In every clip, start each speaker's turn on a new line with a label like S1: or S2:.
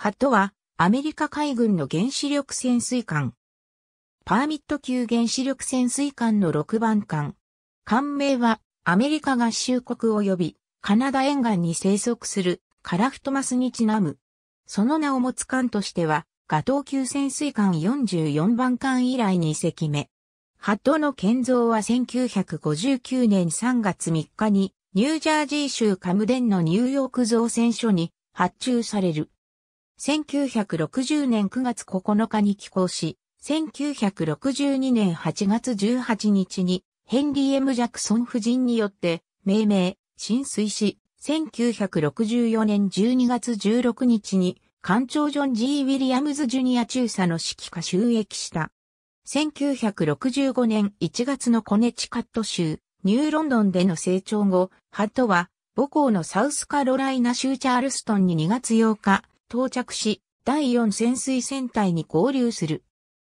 S1: ハットは、アメリカ海軍の原子力潜水艦。パーミット級原子力潜水艦の6番艦。艦名は、アメリカ合衆国及び、カナダ沿岸に生息する、カラフトマスにちなむ。その名を持つ艦としては、ガトー級潜水艦44番艦以来に隻目。ハットの建造は1959年3月3日に、ニュージャージー州カムデンのニューヨーク造船所に発注される。1960年9月9日に寄港し、1962年8月18日にヘンリー・ M・ ジャクソン夫人によって命名、浸水し、1964年12月16日に艦長ジョン・ G・ ウィリアムズ・ジュニア中佐の指揮下収益した。1965年1月のコネチカット州、ニューロンドンでの成長後、ハットは母校のサウスカロライナ州チャールストンに2月8日、到着し、第四潜水船隊に合流する。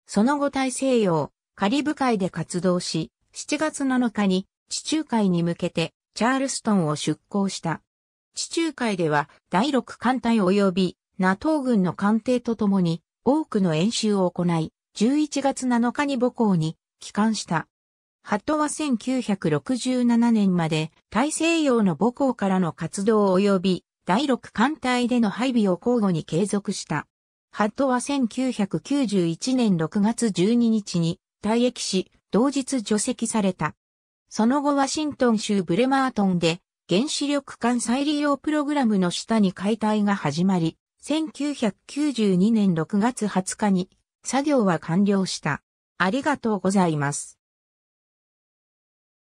S1: その後大西洋、カリブ海で活動し、7月7日に地中海に向けてチャールストンを出港した。地中海では第六艦隊及び NATO 軍の艦艇とともに多くの演習を行い、11月7日に母港に帰還した。ハットは1967年まで大西洋の母港からの活動及び第6艦隊での配備を交互に継続した。ハットは1991年6月12日に退役し、同日除籍された。その後ワシントン州ブレマートンで原子力艦再利用プログラムの下に解体が始まり、1992年6月20日に作業は完了した。ありがとうございます。